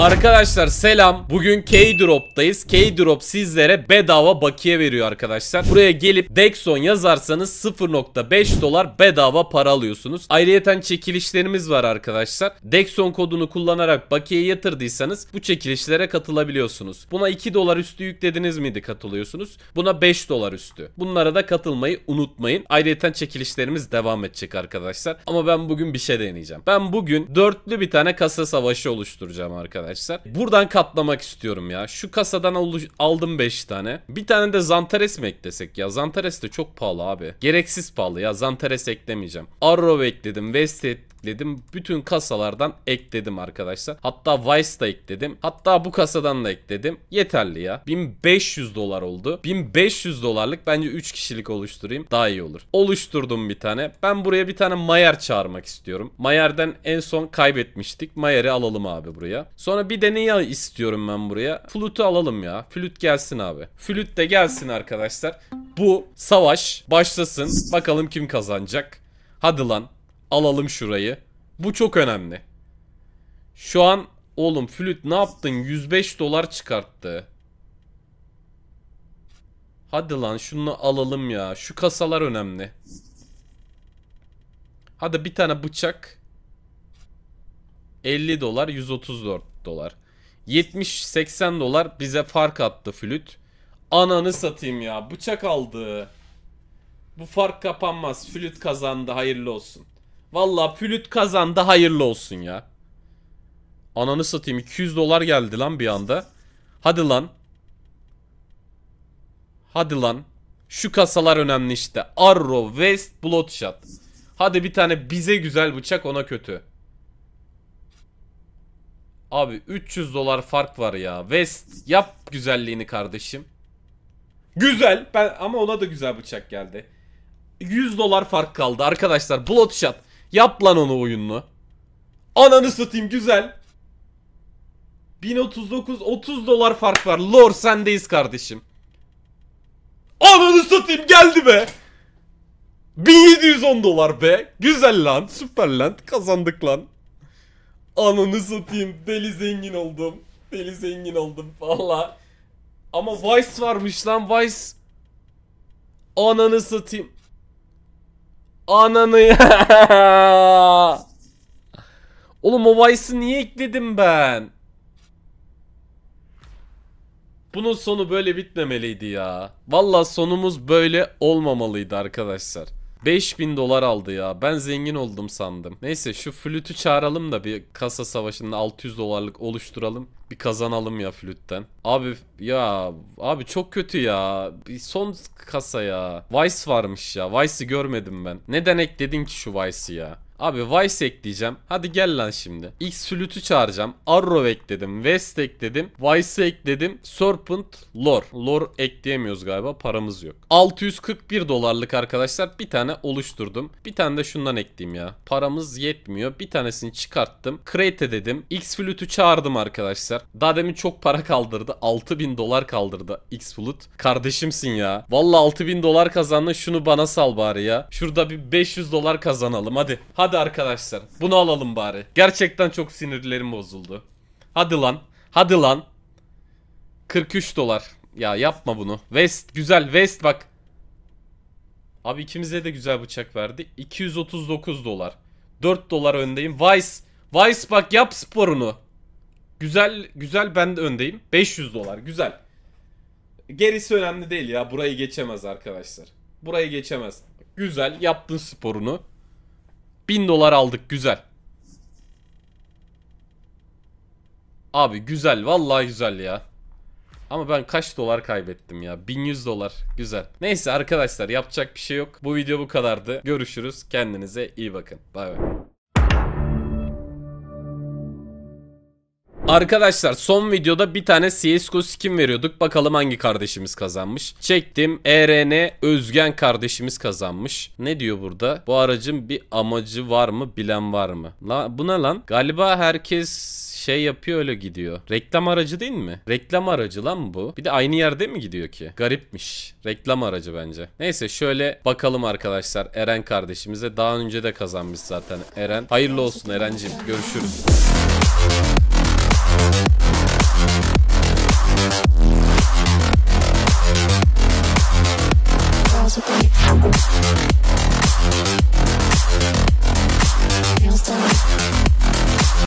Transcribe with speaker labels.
Speaker 1: Arkadaşlar selam. Bugün K-Drop'tayız. K-Drop sizlere bedava bakiye veriyor arkadaşlar. Buraya gelip Dexon yazarsanız 0.5 dolar bedava para alıyorsunuz. Ayrıyeten çekilişlerimiz var arkadaşlar. Dexon kodunu kullanarak bakiye yatırdıysanız bu çekilişlere katılabiliyorsunuz. Buna 2 dolar üstü yüklediniz miydi katılıyorsunuz. Buna 5 dolar üstü. Bunlara da katılmayı unutmayın. Ayrıyeten çekilişlerimiz devam edecek arkadaşlar. Ama ben bugün bir şey deneyeceğim. Ben bugün dörtlü bir tane kasa savaşı oluşturacağım arkadaşlar arkadaşlar. Buradan katlamak istiyorum ya. Şu kasadan aldım 5 tane. Bir tane de Zantares mi eklesek ya? Zantares de çok pahalı abi. Gereksiz pahalı ya. Zantares eklemeyeceğim. Arrow ekledim. Vested ekledim. Bütün kasalardan ekledim arkadaşlar. Hatta Vice da ekledim. Hatta bu kasadan da ekledim. Yeterli ya. 1500 dolar oldu. 1500 dolarlık bence 3 kişilik oluşturayım. Daha iyi olur. Oluşturdum bir tane. Ben buraya bir tane Mayer çağırmak istiyorum. Mayer'den en son kaybetmiştik. Mayer'i alalım abi buraya. Sonra bir de neyi istiyorum ben buraya? Flüt'ü alalım ya. Flüt gelsin abi. Flüt de gelsin arkadaşlar. Bu savaş başlasın. Bakalım kim kazanacak. Hadi lan. Alalım şurayı. Bu çok önemli. Şu an oğlum flüt ne yaptın? 105 dolar çıkarttı. Hadi lan şunu alalım ya. Şu kasalar önemli. Hadi bir tane bıçak. 50 dolar 134 dolar. 70-80 dolar bize fark attı flüt. Ananı satayım ya. Bıçak aldı. Bu fark kapanmaz. Flüt kazandı. Hayırlı olsun. Valla flüt kazandı hayırlı olsun ya. Ananı satayım 200 dolar geldi lan bir anda. Hadi lan. Hadi lan. Şu kasalar önemli işte. Arrow, West, Bloodshot. Hadi bir tane bize güzel bıçak ona kötü. Abi 300 dolar fark var ya. West yap güzelliğini kardeşim. Güzel. Ben ama ona da güzel bıçak geldi. 100 dolar fark kaldı arkadaşlar. Bloodshot Yap lan onu oyunlu. Ananı satayım güzel. 1039 30 dolar fark var. Lord sendeyiz kardeşim. Ananı satayım geldi be. 1710 dolar be. Güzel lan. Süper lan. Kazandık lan. Ananı satayım. Deli zengin oldum. Deli zengin oldum valla. Ama Vice varmış lan Vice. Ananı satayım. Ananı ya. Oğlum o Vice'ı niye ekledim ben? Bunun sonu böyle bitmemeliydi ya. Valla sonumuz böyle olmamalıydı arkadaşlar. 5000 dolar aldı ya. Ben zengin oldum sandım. Neyse şu flütü çağıralım da bir kasa savaşında 600 dolarlık oluşturalım. Bir kazanalım ya flütten. Abi ya abi çok kötü ya. Bir son kasa ya. Vice varmış ya. Vice'ı görmedim ben. Neden ekledin ki şu Vice'ı ya? Abi Vice ekleyeceğim. Hadi gel lan şimdi. X flütü çağıracağım. Arrow ekledim. West ekledim. Vice ekledim. Serpent Lore. Lore ekleyemiyoruz galiba. Paramız yok. 641 dolarlık arkadaşlar bir tane oluşturdum. Bir tane de şundan ekleyeyim ya. Paramız yetmiyor. Bir tanesini çıkarttım. Create dedim. X flütü çağırdım arkadaşlar. Daha demin çok para kaldırdı. 6000 dolar kaldırdı X flüt. Kardeşimsin ya. Valla 6000 dolar kazandın. Şunu bana sal bari ya. Şurada bir 500 dolar kazanalım. Hadi. Hadi Hadi arkadaşlar. Bunu alalım bari. Gerçekten çok sinirlerim bozuldu. Hadi lan. Hadi lan. 43 dolar. Ya yapma bunu. West güzel. West bak. Abi ikimize de güzel bıçak verdi. 239 dolar. 4 dolar öndeyim. Vice. Vice bak yap sporunu. Güzel güzel ben de öndeyim. 500 dolar güzel. Gerisi önemli değil ya. Burayı geçemez arkadaşlar. Burayı geçemez. Güzel yaptın sporunu. 1000 dolar aldık güzel. Abi güzel vallahi güzel ya. Ama ben kaç dolar kaybettim ya? 1100 dolar. Güzel. Neyse arkadaşlar yapacak bir şey yok. Bu video bu kadardı. Görüşürüz. Kendinize iyi bakın. Bay bay. Arkadaşlar son videoda bir tane CSGO skin veriyorduk. Bakalım hangi kardeşimiz kazanmış. Çektim. ERN Özgen kardeşimiz kazanmış. Ne diyor burada? Bu aracın bir amacı var mı? Bilen var mı? La, bu ne lan? Galiba herkes şey yapıyor öyle gidiyor. Reklam aracı değil mi? Reklam aracı lan bu. Bir de aynı yerde mi gidiyor ki? Garipmiş. Reklam aracı bence. Neyse şöyle bakalım arkadaşlar Eren kardeşimize. Daha önce de kazanmış zaten Eren. Hayırlı olsun Eren'cim. Görüşürüz.